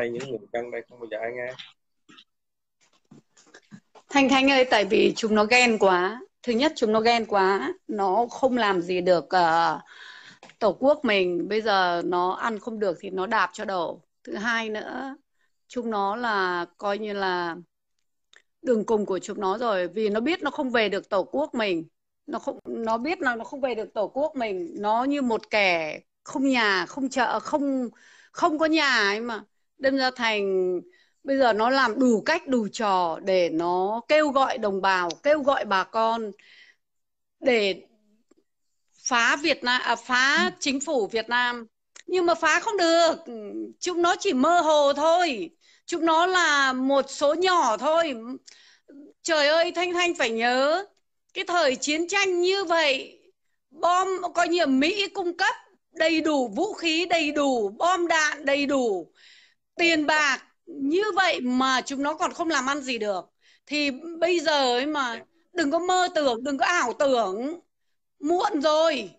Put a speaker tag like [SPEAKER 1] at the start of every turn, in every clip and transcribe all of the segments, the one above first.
[SPEAKER 1] hay những người dân đây không bao giờ ai nghe Thanh Thanh ơi, tại vì chúng nó ghen quá. Thứ nhất chúng nó ghen quá, nó không làm gì được uh, tổ quốc mình. Bây giờ nó ăn không được thì nó đạp cho đầu. Thứ hai nữa, chúng nó là coi như là đường cùng của chúng nó rồi. Vì nó biết nó không về được tổ quốc mình. Nó không, nó biết là nó không về được tổ quốc mình. Nó như một kẻ không nhà, không chợ, không không có nhà ấy mà đâm ra thành bây giờ nó làm đủ cách đủ trò để nó kêu gọi đồng bào kêu gọi bà con để phá Việt Nam à, phá ừ. chính phủ Việt Nam nhưng mà phá không được chúng nó chỉ mơ hồ thôi chúng nó là một số nhỏ thôi trời ơi thanh thanh phải nhớ cái thời chiến tranh như vậy bom coi như mỹ cung cấp đầy đủ vũ khí đầy đủ bom đạn đầy đủ tiền bạc như vậy mà chúng nó còn không làm ăn gì được thì bây giờ ấy mà dạ. đừng có mơ tưởng đừng có ảo tưởng muộn rồi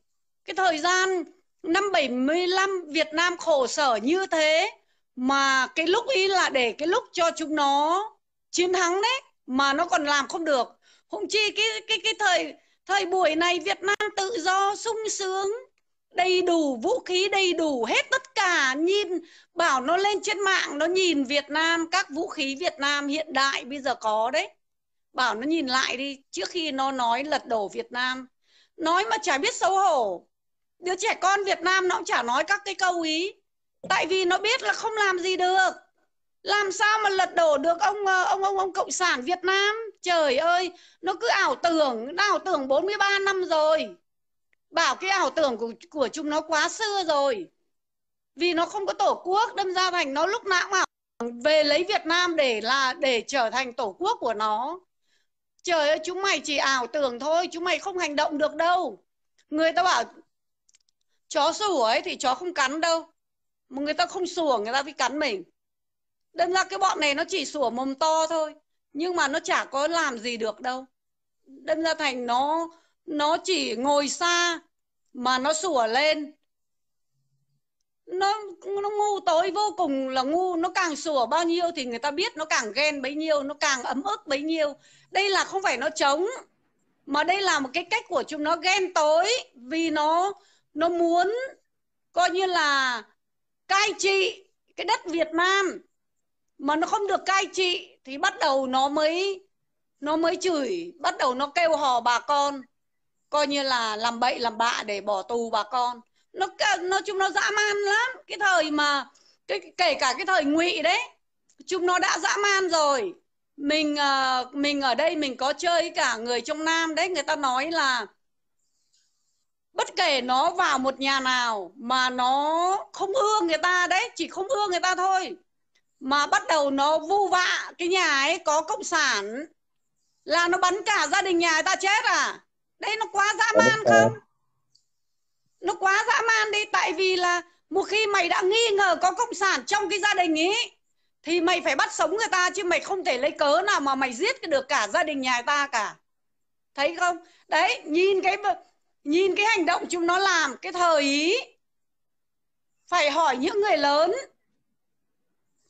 [SPEAKER 1] cái thời gian năm 75 Việt Nam khổ sở như thế mà cái lúc ý là để cái lúc cho chúng nó chiến thắng đấy mà nó còn làm không được không chi cái cái cái thời thời buổi này Việt Nam tự do sung sướng đầy đủ vũ khí đầy đủ hết tất cả nhìn bảo nó lên trên mạng nó nhìn Việt Nam các vũ khí Việt Nam hiện đại bây giờ có đấy bảo nó nhìn lại đi trước khi nó nói lật đổ Việt Nam nói mà chả biết xấu hổ đứa trẻ con Việt Nam nó cũng chả nói các cái câu ý tại vì nó biết là không làm gì được làm sao mà lật đổ được ông ờ, ông ông ông cộng sản Việt Nam trời ơi nó cứ ảo tưởng nó ảo tưởng 43 năm rồi bảo cái ảo tưởng của, của chúng nó quá xưa rồi vì nó không có tổ quốc đâm ra thành nó lúc nào cũng ảo về lấy Việt Nam để là để trở thành tổ quốc của nó trời ơi chúng mày chỉ ảo tưởng thôi chúng mày không hành động được đâu người ta bảo chó sủa ấy thì chó không cắn đâu mà người ta không sủa người ta mới cắn mình đâm ra cái bọn này nó chỉ sủa mồm to thôi nhưng mà nó chả có làm gì được đâu đâm ra thành nó nó chỉ ngồi xa mà nó sủa lên nó nó ngu tối vô cùng là ngu nó càng sủa bao nhiêu thì người ta biết nó càng ghen bấy nhiêu nó càng ấm ức bấy nhiêu đây là không phải nó chống mà đây là một cái cách của chúng nó ghen tối vì nó nó muốn coi như là cai trị cái đất Việt Nam mà nó không được cai trị thì bắt đầu nó mới nó mới chửi bắt đầu nó kêu hò bà con coi như là làm bậy làm bạ để bỏ tù bà con nó nói chung nó dã man lắm cái thời mà cái kể cả cái thời ngụy đấy chúng nó đã dã man rồi mình ờ, mình ở đây mình có chơi cả người trong nam đấy người ta nói là bất kể nó vào một nhà nào mà nó không ưa người ta đấy chỉ không ưa người ta thôi mà bắt đầu nó vu vạ cái nhà ấy có cộng sản là nó bắn cả gia đình nhà người ta chết à đấy nó quá dã ờ, man ờ. không nó quá dã man đi tại vì là một khi mày đã nghi ngờ có cộng sản trong cái gia đình ý thì mày phải bắt sống người ta chứ mày không thể lấy cớ nào mà mày giết được cả gia đình nhà ta cả thấy không đấy nhìn cái nhìn cái hành động chúng nó làm cái thời ý phải hỏi những người lớn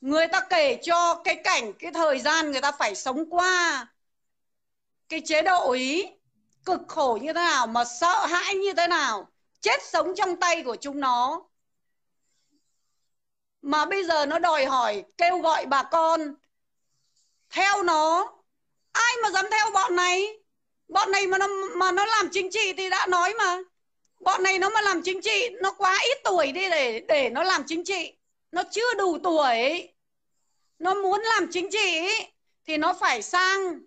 [SPEAKER 1] người ta kể cho cái cảnh cái thời gian người ta phải sống qua cái chế độ ý cực khổ như thế nào mà sợ hãi như thế nào chết sống trong tay của chúng nó mà bây giờ nó đòi hỏi kêu gọi bà con theo nó ai mà dám theo bọn này bọn này mà nó mà nó làm chính trị thì đã nói mà bọn này nó mà làm chính trị nó quá ít tuổi đi để để nó làm chính trị nó chưa đủ tuổi nó muốn làm chính trị thì nó phải sang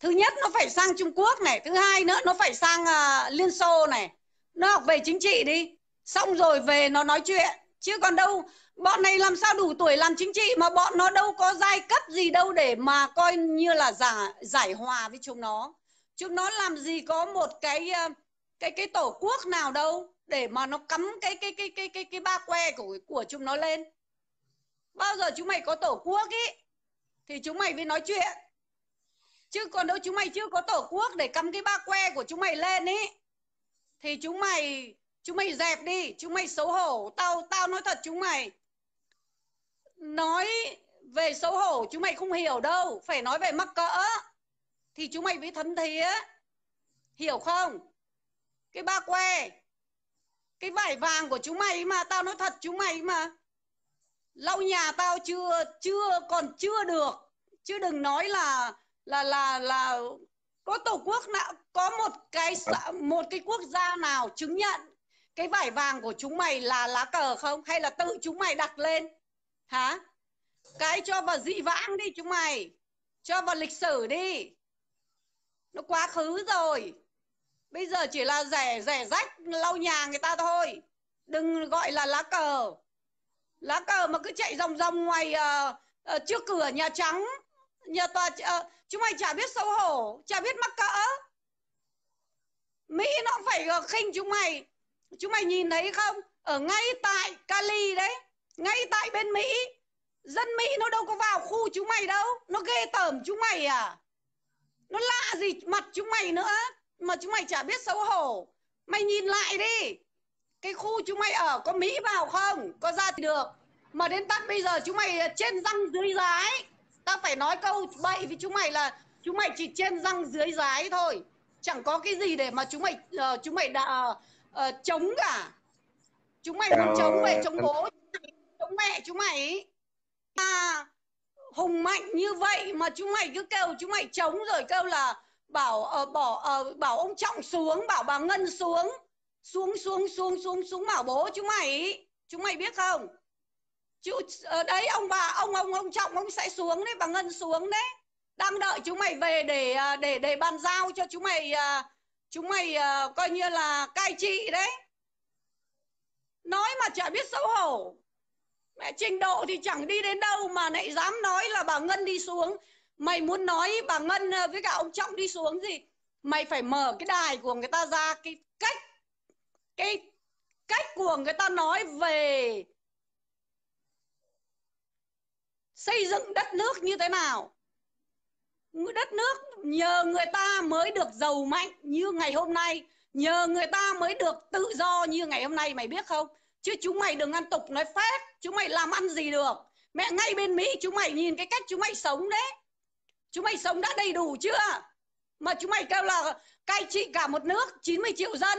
[SPEAKER 1] thứ nhất nó phải sang Trung Quốc này thứ hai nữa nó phải sang uh, Liên Xô này nó học về chính trị đi xong rồi về nó nói chuyện chứ còn đâu bọn này làm sao đủ tuổi làm chính trị mà bọn nó đâu có giai cấp gì đâu để mà coi như là giả, giải hòa với chúng nó chúng nó làm gì có một cái à, cái cái tổ quốc nào đâu để mà nó cắm cái cái cái cái cái cái ba que của của chúng nó lên bao giờ chúng mày có tổ quốc ý thì chúng mày mới nói chuyện chứ còn đâu chúng mày chưa có tổ quốc để cắm cái ba que của chúng mày lên ý thì chúng mày chúng mày dẹp đi chúng mày xấu hổ tao tao nói thật chúng mày nói về xấu hổ chúng mày không hiểu đâu phải nói về mắc cỡ thì chúng mày mới thấm thía hiểu không cái ba que cái vải vàng của chúng mày mà tao nói thật chúng mày mà lau nhà tao chưa chưa còn chưa được chứ đừng nói là là là là có tổ quốc nào có một cái à. một cái quốc gia nào chứng nhận cái vải vàng của chúng mày là lá cờ không hay là tự chúng mày đặt lên hả cái cho vào dị vãng đi chúng mày cho vào lịch sử đi nó quá khứ rồi bây giờ chỉ là rẻ rẻ rách lau nhà người ta thôi đừng gọi là lá cờ lá cờ mà cứ chạy ròng ròng ngoài uh, uh, trước cửa nhà trắng nhà tòa uh, chúng mày chả biết xấu hổ chả biết mắc cỡ mỹ nó cũng phải khinh chúng mày chúng mày nhìn thấy không ở ngay tại cali đấy ngay tại bên mỹ dân mỹ nó đâu có vào khu chúng mày đâu nó ghê tởm chúng mày à nó lạ gì mặt chúng mày nữa mà chúng mày chả biết xấu hổ mày nhìn lại đi cái khu chúng mày ở có mỹ vào không có ra thì được mà đến tận bây giờ chúng mày ờ, trên răng dưới giá ấy ta phải nói câu bậy với chúng mày là chúng mày chỉ trên răng dưới rái thôi chẳng có cái gì để mà chúng mày uh, chúng mày đã uh, uh, chống cả chúng mày muốn chống về ờ, chống bố chống mẹ chúng mày à, hùng mạnh như vậy mà chúng mày cứ kêu chúng mày chống rồi kêu là bảo uh, bỏ uh, bảo ông trọng xuống bảo bà ngân xuống xuống xuống xuống xuống xuống bảo bố chúng mày chúng mày biết không chú ở đấy ông bà ông ông ông trọng ông sẽ xuống đấy bà ngân xuống đấy đang đợi chúng mày về để à, để để bàn giao cho chúng mày à, chúng mày à, coi như là cai trị đấy nói mà chả biết xấu hổ mẹ trình độ thì chẳng đi đến đâu mà lại dám nói là bà ngân đi xuống mày muốn nói bà ngân với cả ông trọng đi xuống gì mày phải mở cái đài của người ta ra cái cách cái cách của người ta nói về xây dựng đất nước như thế nào đất nước nhờ người ta mới được giàu mạnh như ngày hôm nay nhờ người ta mới được tự do như ngày hôm nay mày biết không chứ chúng mày đừng ăn tục nói phép chúng mày làm ăn gì được mẹ ngay bên mỹ chúng mày nhìn cái cách chúng mày sống đấy chúng mày sống đã đầy đủ chưa mà chúng mày kêu là cai trị cả một nước 90 triệu dân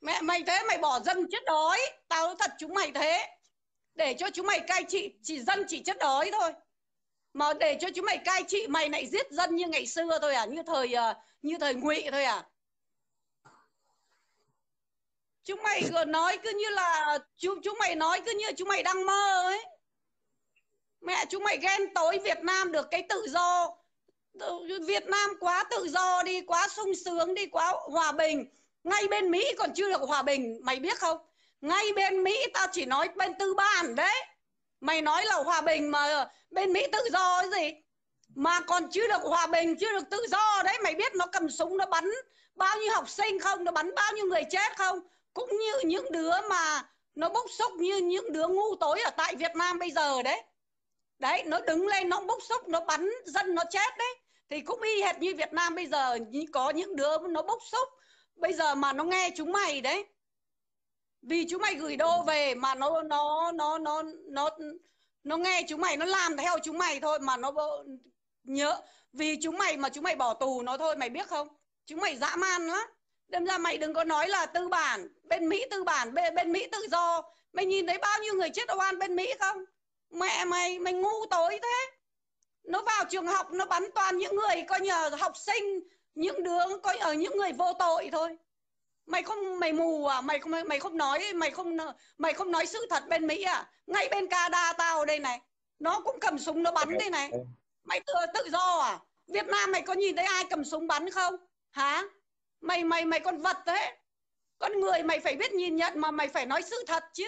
[SPEAKER 1] mẹ mày thế mày bỏ dân chết đói tao nói thật chúng mày thế để cho chúng mày cai trị chỉ dân chỉ chất đói thôi mà để cho chúng mày cai trị mày lại giết dân như ngày xưa thôi à như thời ờ, như thời ngụy thôi à chúng mày cứ nói cứ như là chúng chúng mày nói cứ như chúng mày đang mơ ấy mẹ chúng mày ghen tối Việt Nam được cái tự do Việt Nam quá tự do đi quá sung sướng đi quá hòa bình ngay bên Mỹ còn chưa được hòa bình mày biết không ngay bên mỹ tao chỉ nói bên tư bản đấy mày nói là hòa bình mà bên mỹ tự do cái gì mà còn chưa được hòa bình chưa được tự do đấy mày biết nó cầm súng nó bắn bao nhiêu học sinh không nó bắn bao nhiêu người chết không cũng như những đứa mà nó bốc xúc như những đứa ngu tối ở tại việt nam bây giờ đấy đấy nó đứng lên nó bốc xúc nó bắn dân nó chết đấy thì cũng y hệt như việt nam bây giờ có những đứa nó bốc xúc bây giờ mà nó nghe chúng mày đấy vì chúng mày gửi đô về mà nó nó nó nó nó nó nghe chúng mày nó làm theo chúng mày thôi mà nó nhớ vì chúng mày mà chúng mày bỏ tù nó thôi mày biết không chúng mày dã man lắm đâm ra mày đừng có nói là tư bản bên mỹ tư bản bên, bên mỹ tự do mày nhìn thấy bao nhiêu người chết oan bên mỹ không mẹ mày mày ngu tối thế nó vào trường học nó bắn toàn những người coi nhờ học sinh những đứa coi ở những người vô tội thôi mày không mày mù à mày không mày không nói mày không mày không nói sự thật bên mỹ à ngay bên canada tao đây này nó cũng cầm súng nó bắn đây này mày tự tự do à việt nam mày có nhìn thấy ai cầm súng bắn không hả mày mày mày con vật thế con người mày phải biết nhìn nhận mà mày phải nói sự thật chứ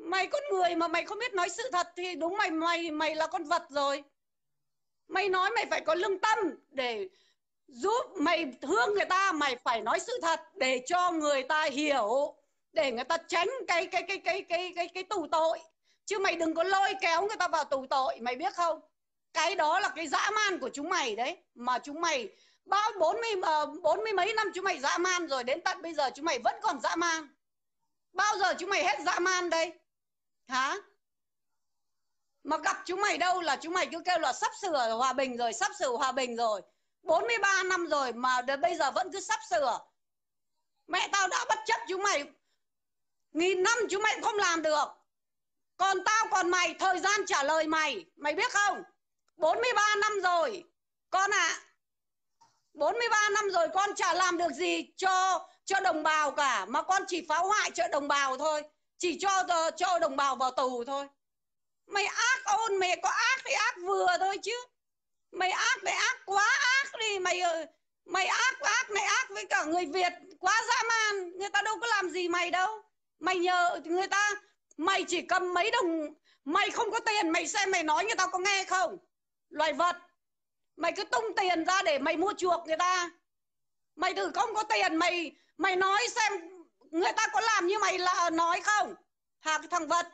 [SPEAKER 1] mày con người mà mày không biết nói sự thật thì đúng mày mày mày là con vật rồi mày nói mày phải có lương tâm để giúp mày thương người ta mày phải nói sự thật để cho người ta hiểu để người ta tránh cái cái cái cái cái cái cái tù tội chứ mày đừng có lôi kéo người ta vào tù tội mày biết không cái đó là cái dã man của chúng mày đấy mà chúng mày bao bốn mươi ờ, bốn mươi mấy năm chúng mày dã man rồi đến tận bây giờ chúng mày vẫn còn dã man bao giờ chúng mày hết dã man đây hả mà gặp chúng mày đâu là chúng mày cứ kêu là sắp sửa hòa bình rồi sắp sửa hòa bình rồi 43 năm rồi mà đến bây giờ vẫn cứ sắp sửa mẹ tao đã bất chấp chúng mày nghìn năm chúng mày không làm được còn tao còn mày thời gian trả lời mày mày biết không 43 năm rồi con ạ à, 43 năm rồi con chả làm được gì cho cho đồng bào cả mà con chỉ phá hoại cho đồng bào thôi chỉ cho cho đồng bào vào tù thôi mày ác ôn mẹ có ác thì ác vừa thôi chứ mày ác mày ác quá ác đi mày ờ, mày ác ác mày ác với cả người việt quá dã man người ta đâu có làm gì mày đâu mày nhờ người ta mày chỉ cầm mấy đồng mày không có tiền mày xem mày nói người ta có nghe không loài vật mày cứ tung tiền ra để mày mua chuộc người ta mày thử không có tiền mày mày nói xem người ta có làm như mày là nói không hả cái thằng vật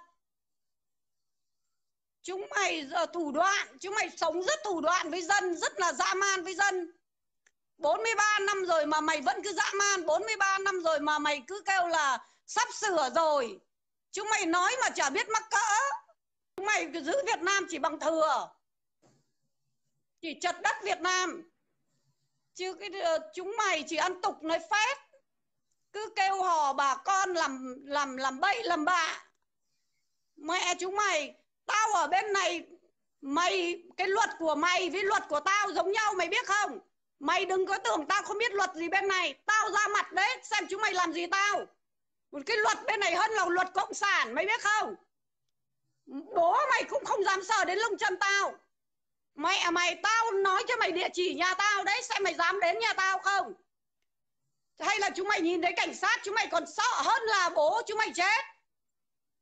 [SPEAKER 1] chúng mày giờ thủ đoạn chúng mày sống rất thủ đoạn với dân rất là dã man với dân 43 năm rồi mà mày vẫn cứ dã man 43 năm rồi mà mày cứ kêu là sắp sửa rồi chúng mày nói mà chả biết mắc cỡ chúng mày giữ Việt Nam chỉ bằng thừa chỉ chật đất Việt Nam chứ cái ờ, chúng mày chỉ ăn tục nói phép, cứ kêu hò bà con làm làm làm bậy làm bạ mẹ chúng mày tao ở bên này mày cái luật của mày với luật của tao giống nhau mày biết không mày đừng có tưởng tao không biết luật gì bên này tao ra mặt đấy xem chúng mày làm gì tao một cái luật bên này hơn là luật cộng sản mày biết không bố mày cũng không dám sờ đến lông chân tao mẹ mày tao nói cho mày địa chỉ nhà tao đấy xem mày dám đến nhà tao không hay là chúng mày nhìn thấy cảnh sát chúng mày còn sợ hơn là bố chúng mày chết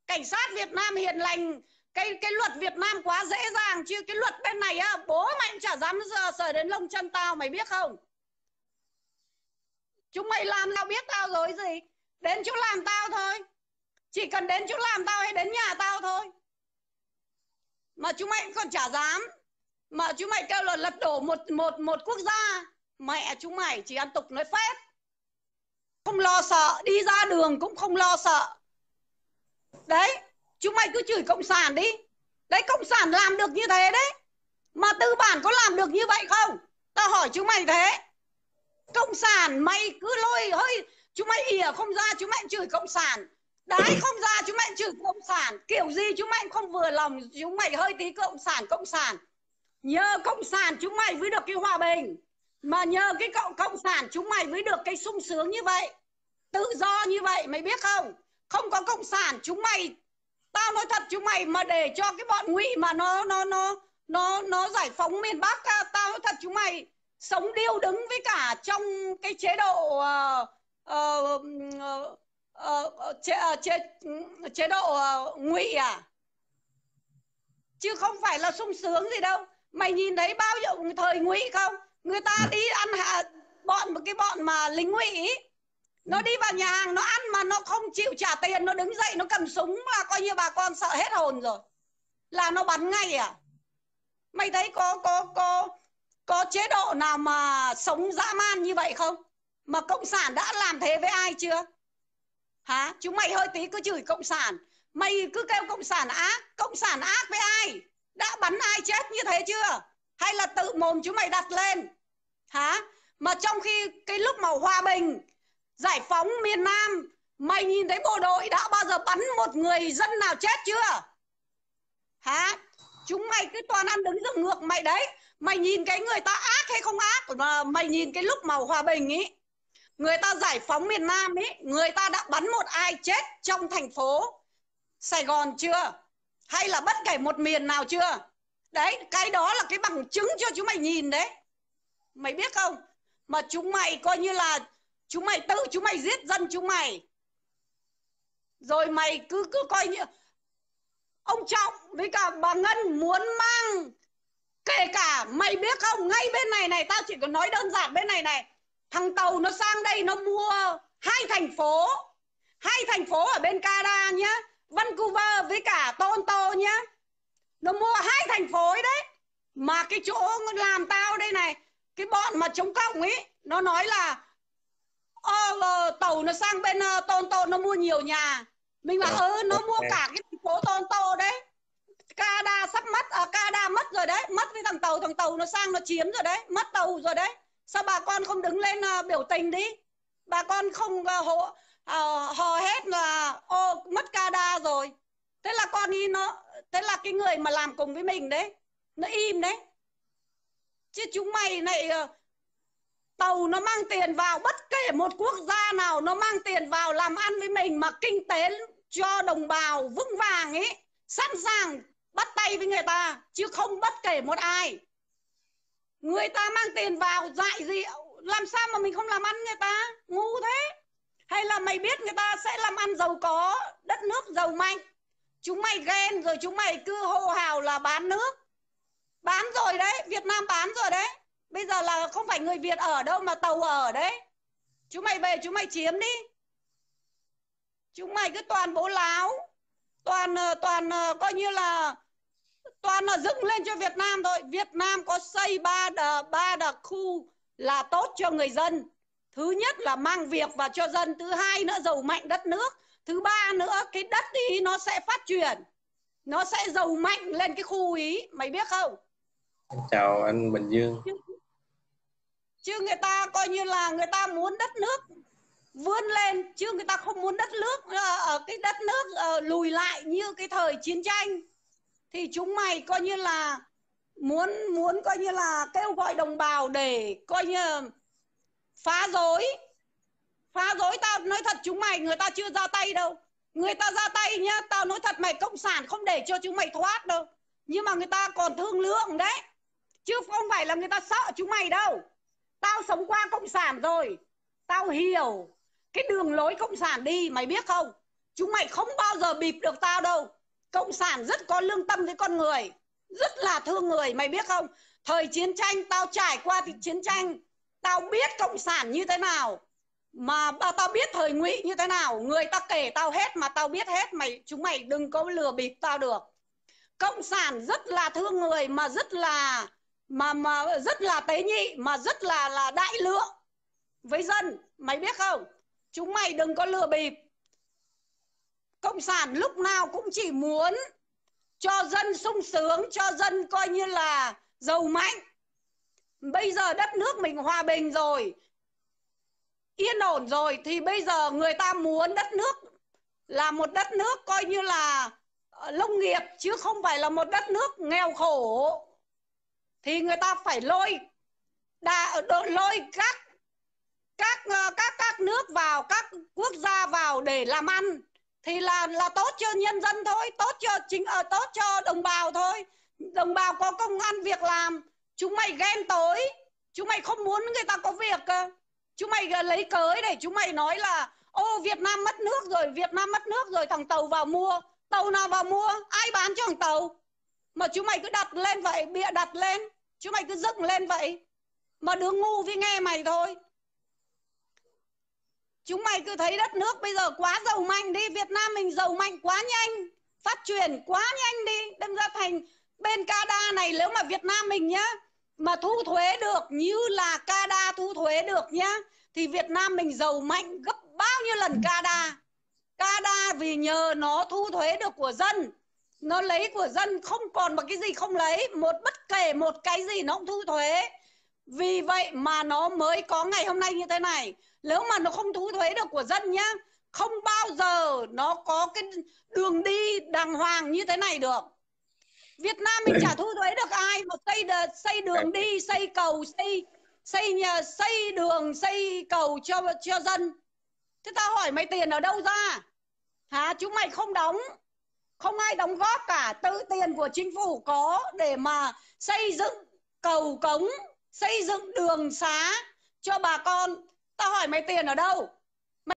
[SPEAKER 1] cảnh sát việt nam hiền lành cái cái luật Việt Nam quá dễ dàng chứ cái luật bên này á, bố mày cũng chả dám giờ sờ đến lông chân tao mày biết không chúng mày làm tao biết tao rồi gì đến chỗ làm tao thôi chỉ cần đến chỗ làm tao hay đến nhà tao thôi mà chúng mày còn chả dám mà chúng mày kêu là lật đổ một một một quốc gia mẹ chúng mày chỉ ăn tục nói phép không lo sợ đi ra đường cũng không lo sợ đấy chúng mày cứ chửi cộng sản đi đấy cộng sản làm được như thế đấy mà tư bản có làm được như vậy không tao hỏi chúng mày thế cộng sản mày cứ lôi hơi chúng mày ỉa không ra chúng mày chửi cộng sản đái không ra chúng mày chửi cộng sản kiểu gì chúng mày không vừa lòng chúng mày hơi tí cộng sản cộng sản nhờ cộng sản chúng mày mới được cái hòa bình mà nhờ cái cộng cộng sản chúng mày mới được cái sung sướng như vậy tự do như vậy mày biết không không có cộng sản chúng mày tao nói thật chúng mày mà để cho cái bọn ngụy mà nó nó nó nó nó giải phóng miền bắc tao nói thật chúng mày sống điêu đứng với cả trong cái chế độ uh, uh, uh, uh, chế, uh, chế, chế độ uh, ngụy à chứ không phải là sung sướng gì đâu mày nhìn thấy bao nhiêu thời ngụy không người ta ừ. đi ăn hạ bọn một cái bọn mà lính ngụy nó đi vào nhà hàng nó ăn mà nó không chịu trả tiền nó đứng dậy nó cầm súng mà coi như bà con sợ hết hồn rồi là nó bắn ngay à mày thấy có có có có chế độ nào mà sống dã man như vậy không mà cộng sản đã làm thế với ai chưa hả chúng mày hơi tí cứ chửi cộng sản mày cứ kêu cộng sản ác cộng sản ác với ai đã bắn ai chết như thế chưa hay là tự mồm chúng mày đặt lên hả mà trong khi cái lúc mà hòa bình giải phóng miền Nam mày nhìn thấy bộ đội đã bao giờ bắn một người dân nào chết chưa hả chúng mày cứ toàn ăn đứng dựng ngược mày đấy mày nhìn cái người ta ác hay không ác mà mày nhìn cái lúc mà hòa bình ý người ta giải phóng miền nam ý người ta đã bắn một ai chết trong thành phố sài gòn chưa hay là bất kể một miền nào chưa đấy cái đó là cái bằng chứng cho chúng mày nhìn đấy mày biết không mà chúng mày coi như là chúng mày tự chúng mày giết dân chúng mày rồi mày cứ cứ coi như ông trọng với cả bà ngân muốn mang kể cả mày biết không ngay bên này này tao chỉ có nói đơn giản bên này này thằng tàu nó sang đây nó mua hai thành phố hai thành phố ở bên Canada nhá Vancouver với cả Toronto nhá nó mua hai thành phố ấy đấy mà cái chỗ làm tao đây này cái bọn mà chống cộng ấy nó nói là Ờ, ờ, tàu nó sang bên uh, tôn tô nó mua nhiều nhà mình bảo ừ nó mua cả cái thành phố tôn tô đấy Canada sắp mất à, Canada mất rồi đấy mất với thằng tàu thằng tàu nó sang nó chiếm rồi đấy mất tàu rồi đấy sao bà con không đứng lên uh, biểu tình đi bà con không uh, hộ uh, hò hết là ô mất Canada rồi thế là con y nó thế là cái người mà làm cùng với mình đấy nó im đấy chứ chúng mày lại uh, tàu nó mang tiền vào bất kể một quốc gia nào nó mang tiền vào làm ăn với mình mà kinh tế cho đồng bào vững vàng ấy sẵn sàng bắt tay với người ta chứ không bất kể một ai người ta mang tiền vào dạy gì làm sao mà mình không làm ăn người ta ngu thế hay là mày biết người ta sẽ làm ăn giàu có đất nước giàu mạnh chúng mày ghen rồi chúng mày cứ hô hào là bán nước bán rồi đấy việt nam bán rồi đấy bây giờ là không phải người việt ở đâu mà tàu ở đấy chúng mày về chúng mày chiếm đi chúng mày cứ toàn bố láo toàn ờ, toàn ờ, coi như là toàn là dựng lên cho Việt Nam thôi Việt Nam có xây ba đờ, ba đờ khu là tốt cho người dân thứ nhất là mang việc vào cho dân thứ hai nữa giàu mạnh đất nước thứ ba nữa cái đất ý nó sẽ phát triển nó sẽ giàu mạnh lên cái khu ý mày biết không chào anh Bình Dương chứ người ta coi như là người ta muốn đất nước vươn lên chứ người ta không muốn đất nước ờ, ở cái đất nước ờ, lùi lại như cái thời chiến tranh thì chúng mày coi như là muốn muốn coi như là kêu gọi đồng bào để coi như phá rối phá rối tao nói thật chúng mày người ta chưa ra tay đâu người ta ra tay nhá tao nói thật mày cộng sản không để cho chúng mày thoát đâu nhưng mà người ta còn thương lượng đấy chứ không phải là người ta sợ chúng mày đâu tao sống qua cộng sản rồi tao hiểu cái đường lối cộng sản đi mày biết không chúng mày không bao giờ bịp được tao đâu cộng sản rất có lương tâm với con người rất là thương người mày biết không thời chiến tranh tao trải qua thì chiến tranh tao biết cộng sản như thế nào mà tao biết thời ngụy như thế nào người ta kể tao hết mà tao biết hết mày chúng mày đừng có lừa bịp tao được cộng sản rất là thương người mà rất là mà mà rất là tế nhị mà rất là là đại lượng với dân mày biết không chúng mày đừng có lừa bịp cộng sản lúc nào cũng chỉ muốn cho dân sung sướng cho dân coi như là giàu mạnh bây giờ đất nước mình hòa bình rồi yên ổn rồi thì bây giờ người ta muốn đất nước là một đất nước coi như là nông ờ, nghiệp chứ không phải là một đất nước nghèo khổ thì người ta phải lôi đà lôi các các ờ, các các nước vào các quốc gia vào để làm ăn thì là là tốt cho nhân dân thôi tốt cho chính ở ờ, tốt cho đồng bào thôi đồng bào có công ăn việc làm chúng mày ghen tối chúng mày không muốn người ta có việc cơ chúng mày ờ, lấy cớ để chúng mày nói là ô việt nam mất nước rồi việt nam mất nước rồi thằng tàu vào mua tàu nào vào mua ai bán cho thằng tàu mà chúng mày cứ đặt lên vậy bịa đặt lên chứ mày cứ dựng lên vậy mà đứa ngu với nghe mày thôi chúng mày cứ thấy đất nước bây giờ quá giàu mạnh đi việt nam mình giàu mạnh quá nhanh phát triển quá nhanh đi đâm ra thành bên canada này nếu mà việt nam mình nhá mà thu thuế được như là canada thu thuế được nhá thì việt nam mình giàu mạnh gấp bao nhiêu lần canada canada vì nhờ nó thu thuế được của dân nó lấy của dân không còn một cái gì không lấy một bất kể một cái gì nó cũng thu thuế vì vậy mà nó mới có ngày hôm nay như thế này nếu mà nó không thu thuế được của dân nhá không bao giờ nó có cái đường đi đàng hoàng như thế này được Việt Nam mình chả thu thuế được ai mà xây đợt, xây đường đi xây cầu xây xây nhà xây đường xây cầu cho cho dân thế ta hỏi mày tiền ở đâu ra hả chúng mày không đóng không ai đóng góp cả tư tiền của chính phủ có để mà xây dựng cầu cống xây dựng đường xá cho bà con tao hỏi mày tiền ở đâu